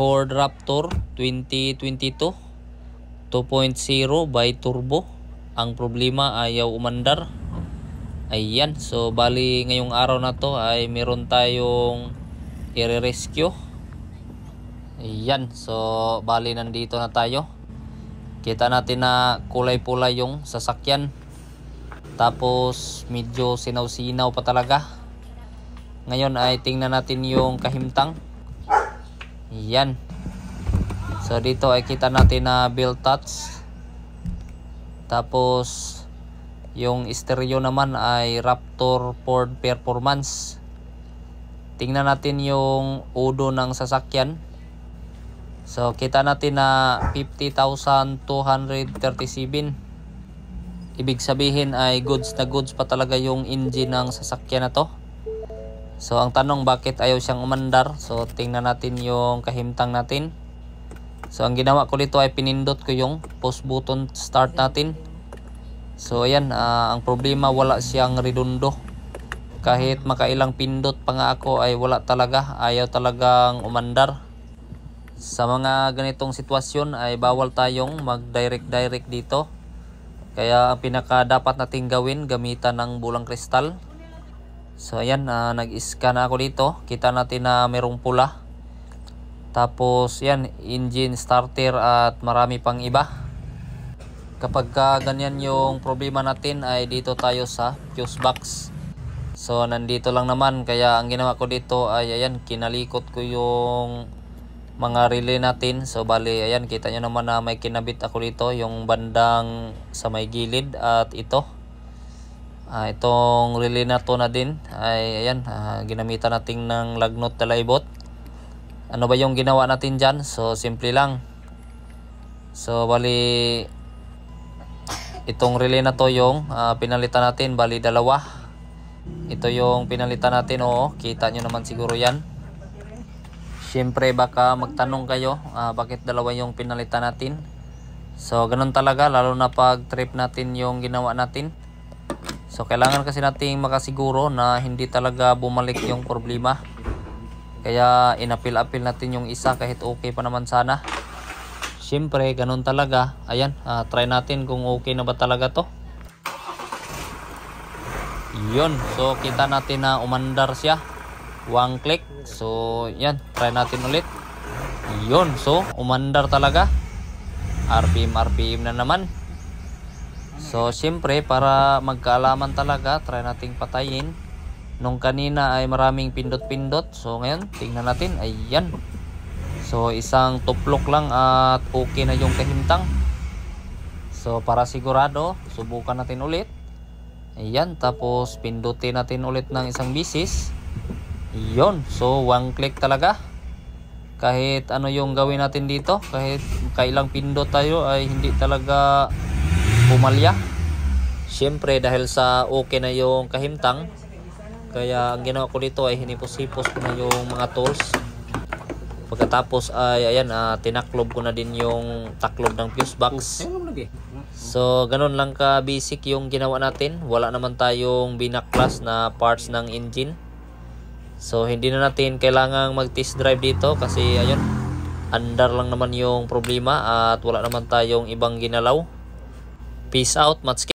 Ford Raptor 2022 2.0 by turbo. Ang problema ayaw umandar. Ayan, so bali ngayong araw na to ay meron tayong i-rescue. Ayan, so bali nandito na tayo. Kita natin na kulay pula yung sasakyan. Tapos medyo sinaw-sinaw pa talaga. Ngayon ay tingnan natin yung kahimtang. Yan. So dito ay kita natin na build touch. Tapos yung stereo naman ay Raptor Ford Performance. Tingnan natin yung udo ng sasakyan. So kita natin na 50,237. Ibig sabihin ay goods na goods pa talaga yung engine ng sasakyan na to. So ang tanong bakit ayaw siyang umandar? So tingnan natin yung kahimtang natin. So ang ginawa ko dito ay pinindot ko yung post button start natin. So ayan, uh, ang problema wala siyang redondo. Kahit makailang pindot pa nga ako ay wala talaga. Ayaw talagang umandar. Sa mga ganitong sitwasyon ay bawal tayong mag-direct-direct dito. Kaya ang pinaka dapat nating gawin gamitan ng bulang kristal So ayan, uh, nag-scan ako dito. Kita natin na merong pula. Tapos yan, engine starter at marami pang iba. Kapag ka ah, ganyan yung problema natin ay dito tayo sa fuse box. So nandito lang naman kaya ang ginawa ko dito ay ayan, kinalikot ko yung mga relay natin. So bali ayan, kita nyo naman na may kinabit ako dito yung bandang sa may gilid at ito. Uh, itong relay na to na din ay ayan, uh, ginamitan natin ng lagnot talaybot. Ano ba yung ginawa natin dyan? So, simple lang. So, bali itong relay na to yung uh, pinalitan natin, bali dalawa. Ito yung pinalitan natin, oo, kita nyo naman siguro yan. Siyempre, baka magtanong kayo, uh, bakit dalawa yung pinalitan natin? So, ganun talaga, lalo na pag trip natin yung ginawa natin. So, kailangan kasi nating makasiguro na hindi talaga bumalik yung problema. Kaya, inapil-apil natin yung isa kahit okay pa naman sana. Siyempre, ganun talaga. Ayan, uh, try natin kung okay na ba talaga to. Yun. So, kita natin na umandar siya. One click. So, yan. Try natin ulit. Yun. So, umandar talaga. RPM, RPM na naman. So, syempre, para magkaalaman talaga, try nating patayin. Nung kanina ay maraming pindot-pindot. So, ngayon, tingnan natin. Ayan. So, isang tuplok lang at okay na yung kahintang. So, para sigurado, subukan natin ulit. Ayan, tapos pindutin natin ulit ng isang bisis. yon So, one click talaga. Kahit ano yung gawin natin dito, kahit kailang pindot tayo ay hindi talaga bumalya Siyempre dahil sa okay na yung kahimtang kaya ang ginawa ko dito ay hinipos-hipos ko na yung mga tools pagkatapos ay ayan uh, tinaklob ko na din yung taklob ng fuse box so ganun lang ka basic yung ginawa natin wala naman tayong binaklas na parts ng engine so hindi na natin kailangang mag test drive dito kasi ayun under lang naman yung problema at wala naman tayong ibang ginalaw Peace out, Mats